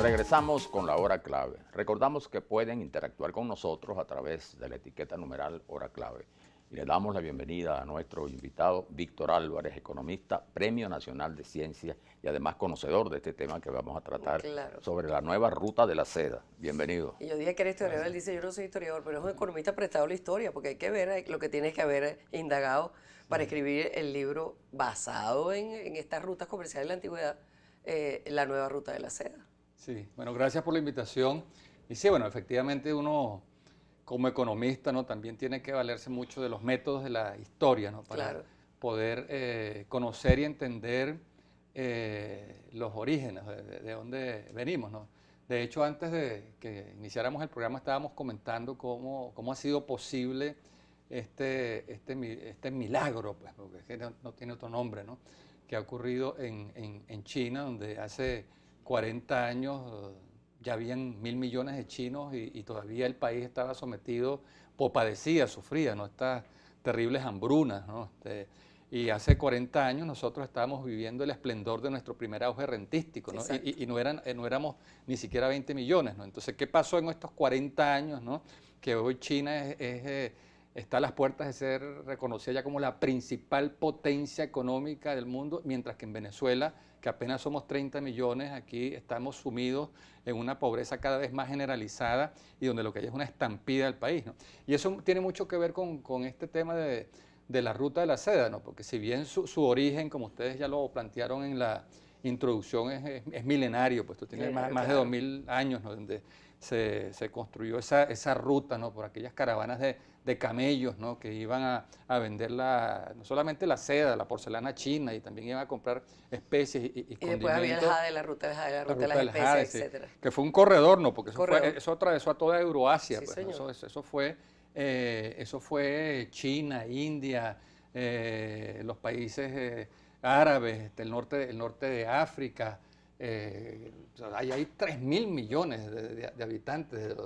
Regresamos con la hora clave. Recordamos que pueden interactuar con nosotros a través de la etiqueta numeral hora clave. le damos la bienvenida a nuestro invitado Víctor Álvarez, economista, Premio Nacional de ciencia y además conocedor de este tema que vamos a tratar sobre la nueva ruta de la seda. Bienvenido. yo dije que era historiador, él dice yo no soy historiador, pero es un economista prestado a la historia, porque hay que ver eh, lo que tienes que haber indagado para escribir el libro basado en, estas rutas comerciales de la antigüedad, eh, la nueva ruta de la seda. Sí, bueno, gracias por la invitación. Y sí, bueno, efectivamente uno como economista ¿no? también tiene que valerse mucho de los métodos de la historia ¿no? para poder eh, conocer y entender eh, los orígenes, de, dónde venimos. ¿no? De hecho, antes de que iniciáramos el programa estábamos comentando cómo, ha sido posible este, este, este milagro, pues, porque no, no, tiene otro nombre, ¿no? que ha ocurrido en China, donde hace 40 años ya habían mil millones de chinos y, todavía el país estaba sometido o padecía, sufría, ¿no? Estas terribles hambrunas, ¿no? Este, y hace 40 años nosotros estábamos viviendo el esplendor de nuestro primer auge rentístico, ¿no? Y, no, eran, eh, no éramos ni siquiera 20 millones, ¿no? Entonces, ¿qué pasó en estos 40 años, ¿no? Que hoy China es eh, está a las puertas de ser reconocida ya como la principal potencia económica del mundo, mientras que en Venezuela, que apenas somos 30 millones, aquí estamos sumidos en una pobreza cada vez más generalizada y donde lo que hay es una estampida del país. ¿no? Y eso tiene mucho que ver con, con este tema de, la ruta de la seda, ¿no? porque si bien su, su, origen, como ustedes ya lo plantearon en la introducción, es, es, milenario, pues tiene eh, más, de 2.000 años, ¿no? se, construyó esa, esa ruta, ¿no? Por aquellas caravanas de, camellos, ¿no? Que iban a, a vender la, no solamente la seda, la porcelana china, y también iban a comprar especies y, después había el la ruta de la ruta, de las especies, etcétera. que fue un corredor, ¿no? Porque eso, Fue, eso atravesó a toda Euroasia, pues, eso, fue... Eh, eso fue China, India, eh, los países eh, árabes, este, el norte, el norte de África, eh, hay, hay 3 mil millones de, habitantes,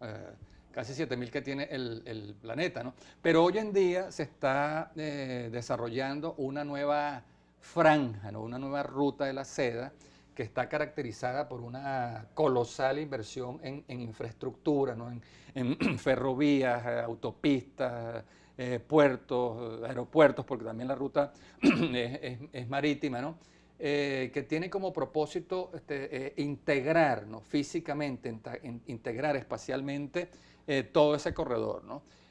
eh, casi 7 mil que tiene el, planeta, ¿no? Pero hoy en día se está eh, desarrollando una nueva franja, ¿no? una nueva ruta de la seda que está caracterizada por una colosal inversión en, infraestructura, ¿no? en, ferrovías, autopistas, puertos, aeropuertos, porque también la ruta es marítima, ¿no? Eh, que tiene como propósito este, eh, integrar físicamente, integrar espacialmente eh, todo ese corredor,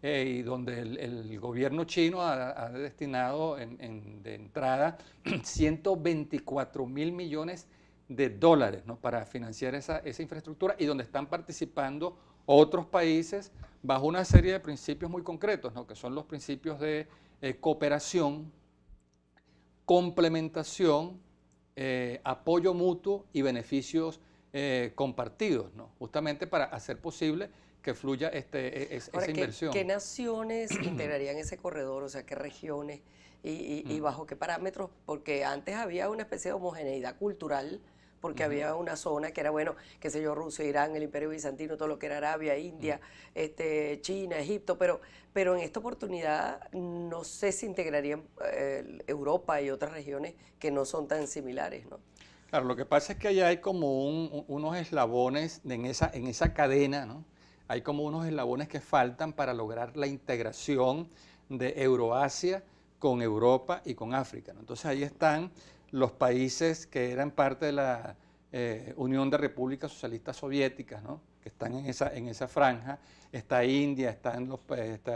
y donde el, gobierno chino ha, destinado de entrada 124 mil millones de dólares para financiar esa, infraestructura y donde están participando otros países bajo una serie de principios muy concretos, que son los principios de cooperación, complementación eh, apoyo mutuo y beneficios eh, compartidos, ¿no? justamente para hacer posible que fluya este, e, e, esa inversión. ¿qué, naciones integrarían ese corredor? O sea, ¿qué regiones y, mm. bajo qué parámetros? Porque antes había una especie de homogeneidad cultural porque había una zona que era, bueno, qué sé yo, Rusia, Irán, el Imperio Bizantino, todo lo que era Arabia, India, este, China, Egipto, pero, pero en esta oportunidad no sé si integrarían eh, Europa y otras regiones que no son tan similares, ¿no? Claro, lo que pasa es que allá hay como unos eslabones en esa, en esa cadena, ¿no? Hay como unos eslabones que faltan para lograr la integración de Euroasia con Europa y con África. Entonces ahí están los países que eran parte de la eh, Unión de Repúblicas Socialistas Soviéticas, ¿no? que están en esa, franja, está India, eh, está, en los,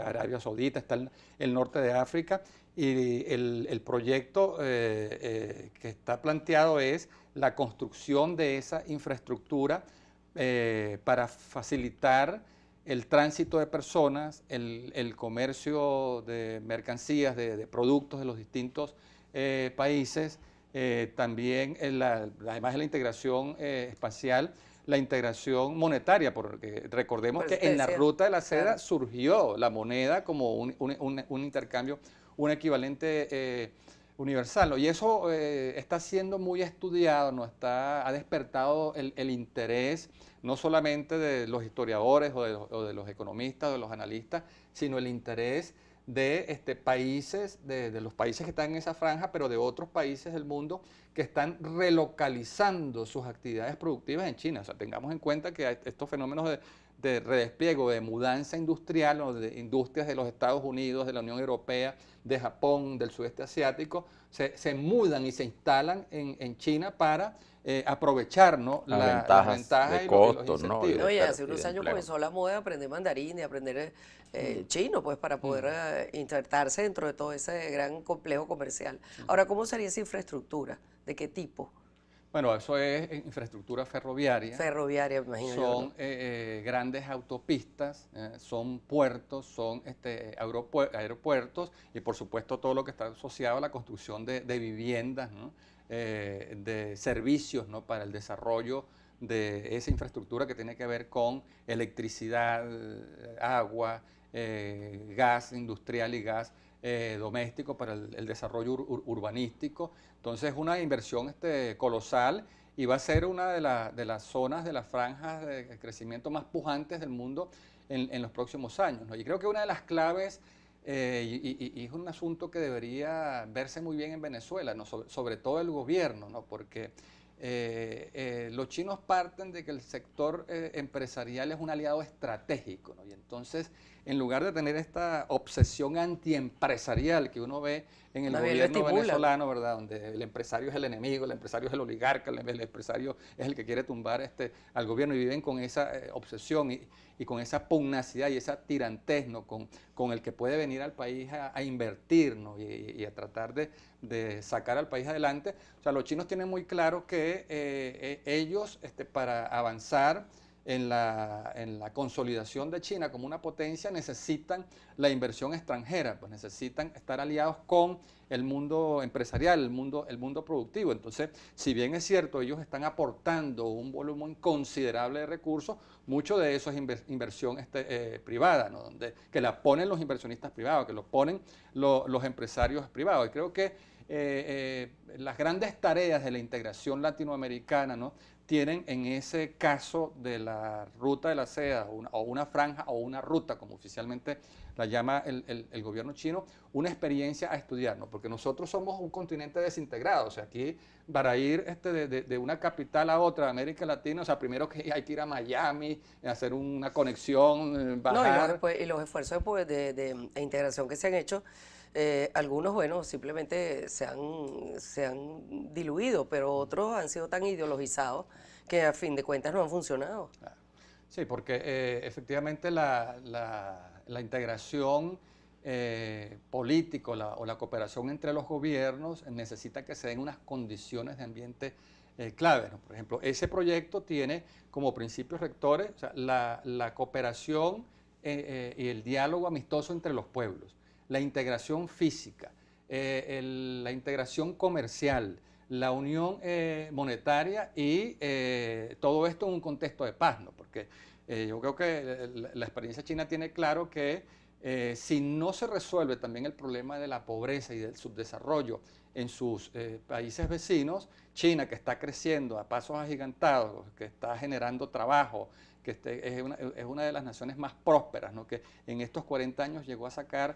Arabia Saudita, está el, norte de África, y el, proyecto eh, que está planteado es la construcción de esa infraestructura para facilitar el tránsito de personas, el, comercio de mercancías, de, productos de los distintos países, eh, también eh, además de la integración eh, espacial, la integración monetaria, porque recordemos que en la ruta de la seda surgió la moneda como un, intercambio, un equivalente universal. Y eso está siendo muy estudiado, no está, ha despertado el, interés no solamente de los historiadores o de, o de los economistas o de los analistas, sino el interés de este, países, de, los países que están en esa franja, pero de otros países del mundo que están relocalizando sus actividades productivas en China. O sea, tengamos en cuenta que estos fenómenos de, de redespliego, de mudanza industrial o de industrias de los Estados Unidos, de la Unión Europea, de Japón, del sudeste asiático, se, se mudan y se instalan en, en China para eh, aprovechar las, la, ventajas, de y ¿no? hace unos años comenzó la moda a aprender mandarín y aprender eh, mm. chino, pues para poder mm. eh, insertarse dentro de todo ese gran complejo comercial. Ahora, ¿cómo sería esa infraestructura? ¿De qué tipo? Bueno, eso es infraestructura ferroviaria. Ferroviaria, imagino. Son eh, eh, grandes autopistas, eh, son puertos, son este, aeropuertos y por supuesto todo lo que está asociado a la construcción de, viviendas, de servicios para el desarrollo de esa infraestructura que tiene que ver con electricidad, agua, gas industrial y gas eh, doméstico para el, desarrollo urbanístico. Entonces es una inversión este, colosal y va a ser una de, las zonas, de las franjas de crecimiento más pujantes del mundo en, los próximos años. Y creo que una de las claves, eh, y, es un asunto que debería verse muy bien en Venezuela, ¿no? sobre, todo el gobierno, ¿no? porque... Eh, los chinos parten de que el sector empresarial es un aliado estratégico, y entonces en lugar de tener esta obsesión antiempresarial que uno ve en el gobierno venezolano, ¿verdad? Donde el empresario es el enemigo, el empresario es el oligarca, el, empresario es el que quiere tumbar este, al gobierno y viven con esa eh, obsesión y, con esa pugnacidad y esa tirantesno con, con el que puede venir al país a, invertir y, a tratar de, sacar al país adelante. O sea, los chinos tienen muy claro que eh, eh, ellos, este, para avanzar, en la, consolidación de China como una potencia necesitan la inversión extranjera, pues necesitan estar aliados con el mundo empresarial, el mundo, el mundo productivo. Entonces, si bien es cierto, ellos están aportando un volumen considerable de recursos, mucho de eso es inversión este, eh, privada, ¿no? Donde, que la ponen los inversionistas privados, que lo ponen los empresarios privados. Y creo que eh, eh, las grandes tareas de la integración latinoamericana, ¿no? tienen en ese caso de la ruta de la seda o una franja o una ruta, como oficialmente la llama el, gobierno chino, una experiencia a estudiarnos, porque nosotros somos un continente desintegrado, o sea, aquí para ir este, de, una capital a otra de América Latina, o sea, primero que hay que ir a Miami, hacer una conexión, bajar. Eh, no, y, los, esfuerzos pues, de, de integración que se han hecho eh, algunos, bueno, simplemente se han, se han diluido, pero otros han sido tan ideologizados que a fin de cuentas no han funcionado. Sí, porque eh, efectivamente la, integración eh, política o la cooperación entre los gobiernos necesita que se den unas condiciones de ambiente clave. Por ejemplo, ese proyecto tiene como principios rectores la, cooperación y el diálogo amistoso entre los pueblos la integración física, eh, la integración comercial, la unión eh, monetaria y eh, todo esto en un contexto de paz, ¿no? Porque yo creo que la, experiencia china tiene claro que si no se resuelve también el problema de la pobreza y del subdesarrollo en sus países vecinos, China que está creciendo a pasos agigantados, que está generando trabajo, que es, una, es, una, de las naciones más prósperas, ¿no? que en estos 40 años llegó a sacar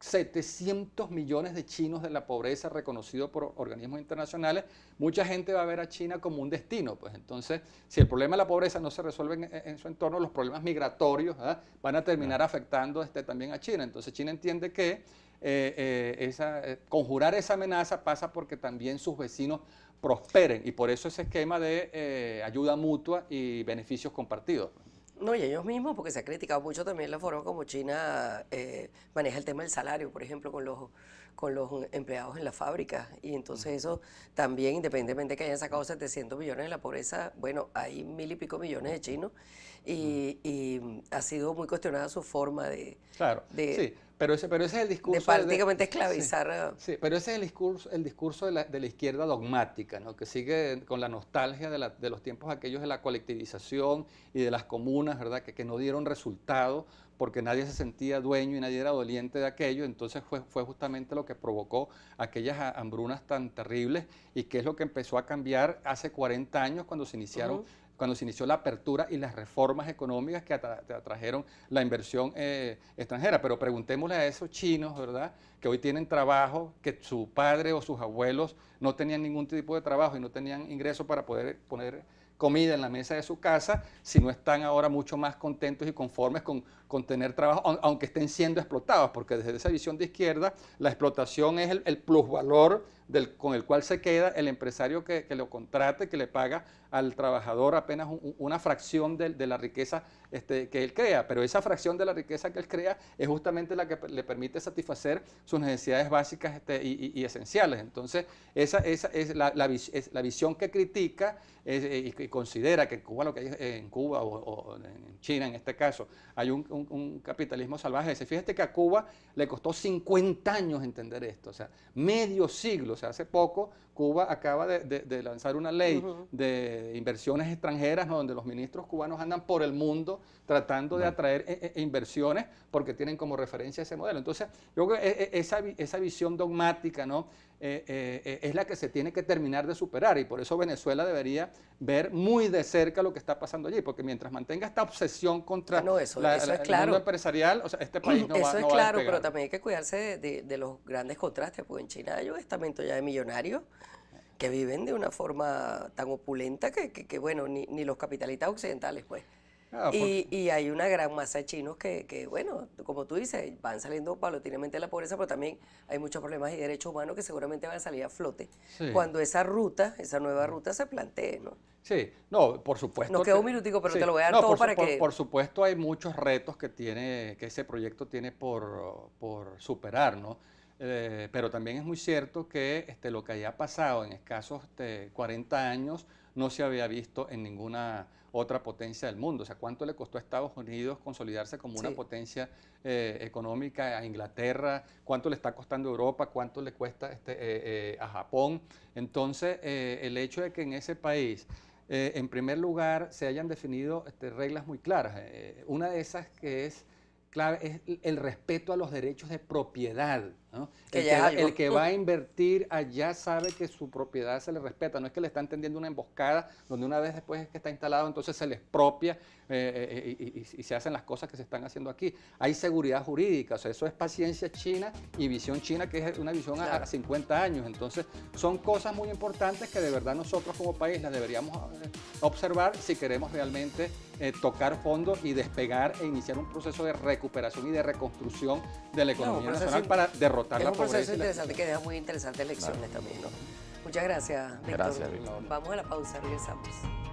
700 millones de chinos de la pobreza reconocido por organismos internacionales, mucha gente va a ver a China como un destino. Pues entonces, si el problema de la pobreza no se resuelve en, su entorno, los problemas migratorios van a terminar afectando este, también a China. Entonces China entiende que eh, eh, eh, conjurar esa amenaza pasa porque también sus vecinos prosperen y por eso ese esquema de ayuda mutua y beneficios compartidos. Pues. No, y ellos mismos, porque se ha criticado mucho también la forma como China eh, maneja el tema del salario, por ejemplo, con los, con los empleados en las fábricas. Y entonces eso también, independientemente de que hayan sacado 700 millones de la pobreza, bueno, hay mil y pico millones de chinos y, ha sido muy cuestionada su forma de... Claro, sí. Pero ese, pero ese es el discurso... De prácticamente esclavizar. pero ese es el discurso, el discurso de, la, de la izquierda dogmática, ¿no? que sigue con la nostalgia de, los tiempos aquellos de la colectivización y de las comunas, ¿verdad? Que, no dieron resultado porque nadie se sentía dueño y nadie era doliente de aquello, entonces fue, fue justamente lo que provocó aquellas hambrunas tan terribles y que es lo que empezó a cambiar hace 40 años cuando se iniciaron cuando se inició la apertura y las reformas económicas que atrajeron la inversión eh, extranjera. Pero preguntémosle a esos chinos, ¿verdad? Que hoy tienen trabajo, que su padre o sus abuelos no tenían ningún tipo de trabajo y no tenían ingresos para poder poner comida en la mesa de su casa, si no están ahora mucho más contentos y conformes con con tener trabajo, aunque estén siendo explotados, porque desde esa visión de izquierda, la explotación es el, plusvalor del, con el cual se queda el empresario que, lo contrate, que le paga al trabajador apenas una fracción de, la riqueza este, que él crea, pero esa fracción de la riqueza que él crea es justamente la que le permite satisfacer sus necesidades básicas este, y, esenciales. Entonces, esa, esa es, la, visión que critica eh, y, considera que en Cuba, lo que hay en Cuba o, en China en este caso, hay un un, capitalismo salvaje. Fíjate que a Cuba le costó 50 años entender esto, o sea, medio siglo. O sea, hace poco Cuba acaba de, lanzar una ley de inversiones extranjeras, donde los ministros cubanos andan por el mundo tratando de atraer e, e, e, inversiones porque tienen como referencia ese modelo. Entonces, yo creo que esa, esa visión dogmática, ¿no? Eh, eh, eh, es la que se tiene que terminar de superar y por eso Venezuela debería ver muy de cerca lo que está pasando allí, porque mientras mantenga esta obsesión contra ah, el mundo empresarial, o sea, este país no eso va, Eso es claro, pero también hay que cuidarse de, los grandes contrastes, porque en China hay un estamento ya de millonarios que viven de una forma tan opulenta que, que, que bueno, ni, ni los capitalistas occidentales, pues. Ah, y, hay una gran masa de chinos que, bueno, como tú dices, van saliendo paulatinamente de la pobreza, pero también hay muchos problemas de derechos humanos que seguramente van a salir a flote cuando esa ruta, esa nueva mm. ruta se plantee, ¿no? Sí, no, por supuesto. Nos queda un minutico, pero te lo voy a dar todo para que... Por supuesto hay muchos retos que, tiene, que ese proyecto tiene por, superar, ¿no? Eh, pero también es muy cierto que este, lo que haya pasado en escasos 40 este, años no se había visto en ninguna otra potencia del mundo. O sea, ¿cuánto le costó a Estados Unidos consolidarse como una potencia eh, económica a Inglaterra? ¿Cuánto le está costando a Europa? ¿Cuánto le cuesta este, eh, eh, a Japón? Entonces, el hecho de que en ese país, en primer lugar, se hayan definido este, reglas muy claras. una de esas que es clave es el respeto a los derechos de propiedad el, que, va a invertir allá ah, sabe que su propiedad se le respeta, no es que le están tendiendo una emboscada donde una vez después es que está instalado, entonces se les propia eh, eh, eh, y, se hacen las cosas que se están haciendo aquí. Hay seguridad jurídica, o sea, eso es paciencia china y visión china, que es una visión a, 50 años. Entonces, son cosas muy importantes que de verdad nosotros como país las deberíamos observar si queremos realmente tocar fondo y despegar e iniciar un proceso de recuperación y de reconstrucción de la economía nacional para es Es un proceso interesante que deja muy interesantes lecciones también, Muchas gracias, Víctor. Gracias, Víctor. Vamos a la pausa, regresamos.